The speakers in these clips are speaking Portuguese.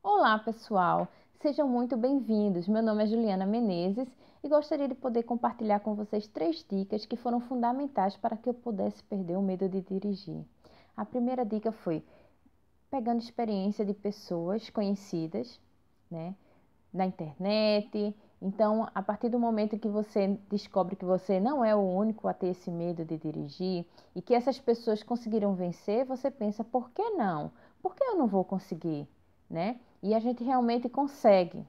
Olá, pessoal! Sejam muito bem-vindos. Meu nome é Juliana Menezes e gostaria de poder compartilhar com vocês três dicas que foram fundamentais para que eu pudesse perder o medo de dirigir. A primeira dica foi pegando experiência de pessoas conhecidas, né, na internet. Então, a partir do momento que você descobre que você não é o único a ter esse medo de dirigir e que essas pessoas conseguiram vencer, você pensa: por que não? Por que eu não vou conseguir? né? E a gente realmente consegue.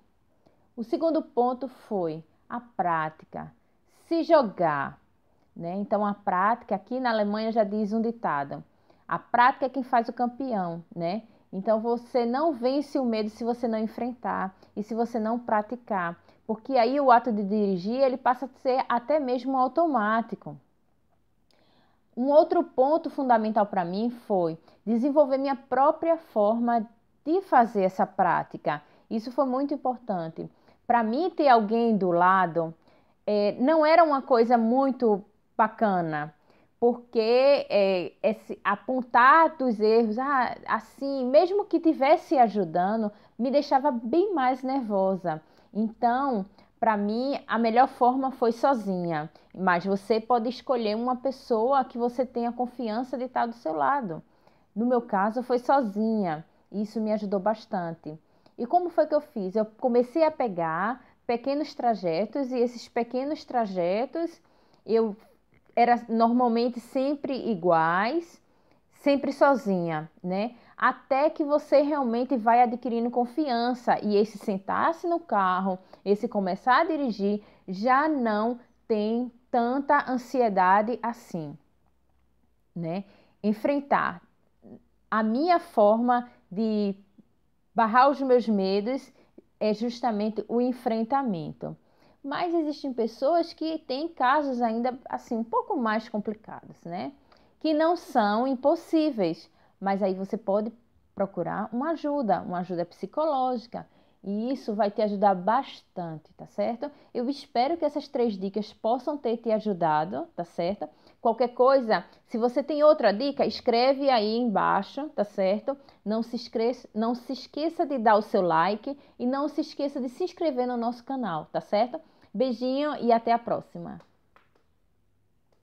O segundo ponto foi a prática, se jogar, né? Então a prática aqui na Alemanha já diz um ditado: a prática é quem faz o campeão, né? Então você não vence o medo se você não enfrentar e se você não praticar, porque aí o ato de dirigir ele passa a ser até mesmo automático. Um outro ponto fundamental para mim foi desenvolver minha própria forma de fazer essa prática. Isso foi muito importante. Para mim, ter alguém do lado é, não era uma coisa muito bacana, porque é, esse, apontar dos erros, ah, assim, mesmo que tivesse ajudando, me deixava bem mais nervosa. Então, para mim, a melhor forma foi sozinha. Mas você pode escolher uma pessoa que você tenha confiança de estar do seu lado. No meu caso, foi sozinha. Isso me ajudou bastante. E como foi que eu fiz? Eu comecei a pegar pequenos trajetos e esses pequenos trajetos eu era normalmente sempre iguais, sempre sozinha, né? Até que você realmente vai adquirindo confiança e esse sentar-se no carro, esse começar a dirigir já não tem tanta ansiedade assim, né? Enfrentar a minha forma de barrar os meus medos é justamente o enfrentamento. Mas existem pessoas que têm casos ainda assim um pouco mais complicados, né? Que não são impossíveis, mas aí você pode procurar uma ajuda, uma ajuda psicológica, e isso vai te ajudar bastante, tá certo? Eu espero que essas três dicas possam ter te ajudado, tá certo? Qualquer coisa, se você tem outra dica, escreve aí embaixo, tá certo? Não se, esqueça, não se esqueça de dar o seu like e não se esqueça de se inscrever no nosso canal, tá certo? Beijinho e até a próxima!